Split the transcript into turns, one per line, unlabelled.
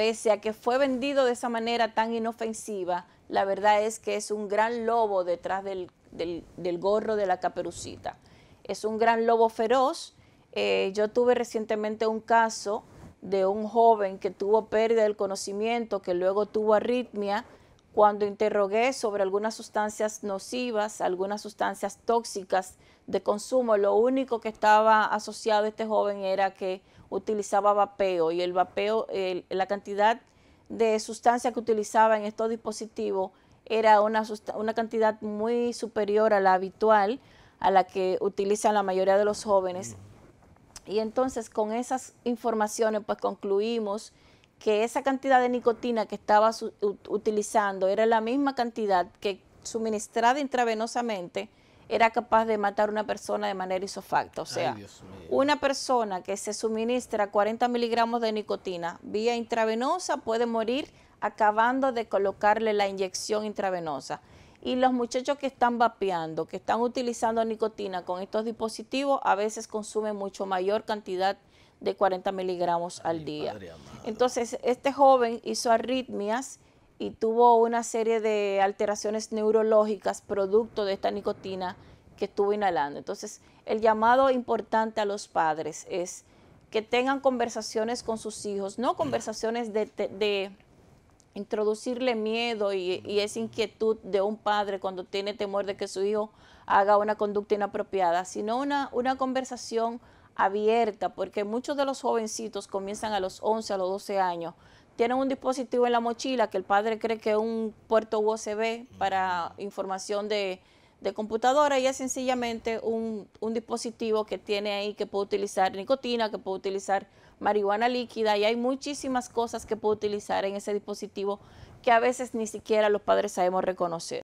pese a que fue vendido de esa manera tan inofensiva, la verdad es que es un gran lobo detrás del, gorro de la caperucita. Es un gran lobo feroz. Eh, yo tuve recientemente un caso de un joven que tuvo pérdida del conocimiento, que luego tuvo arritmia, cuando interrogué sobre algunas sustancias nocivas, algunas sustancias tóxicas de consumo, lo único que estaba asociado a este joven era que utilizaba vapeo y el vapeo, la cantidad de sustancia que utilizaba en estos dispositivos era una, una cantidad muy superior a la habitual, a la que utilizan la mayoría de los jóvenes. Mm. Y entonces con esas informaciones pues concluimos que esa cantidad de nicotina que estaba utilizando era la misma cantidad que suministrada intravenosamente era capaz de matar a una persona de manera isofacta. O sea, una persona que se suministra 40 miligramos de nicotina vía intravenosa puede morir acabando de colocarle la inyección intravenosa. Y los muchachos que están vapeando, que están utilizando nicotina con estos dispositivos, a veces consumen mucho mayor cantidad de 40 miligramos al día. Entonces, este joven hizo arritmias y tuvo una serie de alteraciones neurológicas producto de esta nicotina que estuvo inhalando. Entonces, el llamado importante a los padres es que tengan conversaciones con sus hijos, no conversaciones de, introducirle miedo y, y, esa inquietud de un padre cuando tiene temor de que su hijo haga una conducta inapropiada, sino una, una conversación abierta, porque muchos de los jovencitos comienzan a los 11, a los 12 años, tienen un dispositivo en la mochila que el padre cree que es un puerto USB para información de, computadora y es sencillamente un, un, dispositivo que tiene ahí que puede utilizar nicotina, que puede utilizar marihuana líquida y hay muchísimas cosas que puede utilizar en ese dispositivo que a veces ni siquiera los padres sabemos reconocer.